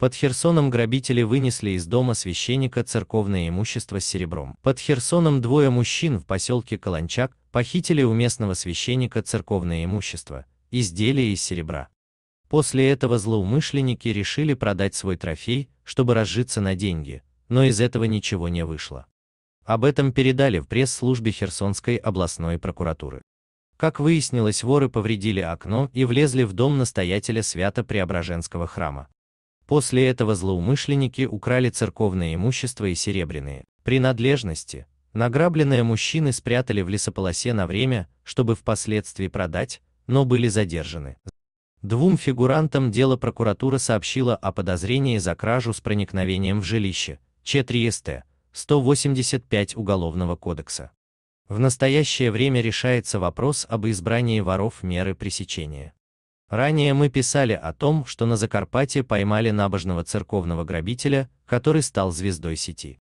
Под Херсоном грабители вынесли из дома священника церковное имущество с серебром. Под Херсоном двое мужчин в поселке Каланчак похитили у местного священника церковное имущество, изделия из серебра. После этого злоумышленники решили продать свой трофей, чтобы разжиться на деньги, но из этого ничего не вышло. Об этом передали в пресс-службе Херсонской областной прокуратуры. Как выяснилось, воры повредили окно и влезли в дом настоятеля Свято-Преображенского храма. После этого злоумышленники украли церковное имущество и серебряные принадлежности. Награбленное мужчины спрятали в лесополосе на время, чтобы впоследствии продать, но были задержаны. Двум фигурантам дела прокуратура сообщила о подозрении за кражу с проникновением в жилище, Ч3СТ, 185 Уголовного кодекса. В настоящее время решается вопрос об избрании воров меры пресечения. Ранее мы писали о том, что на Закарпатье поймали набожного церковного грабителя, который стал звездой сети.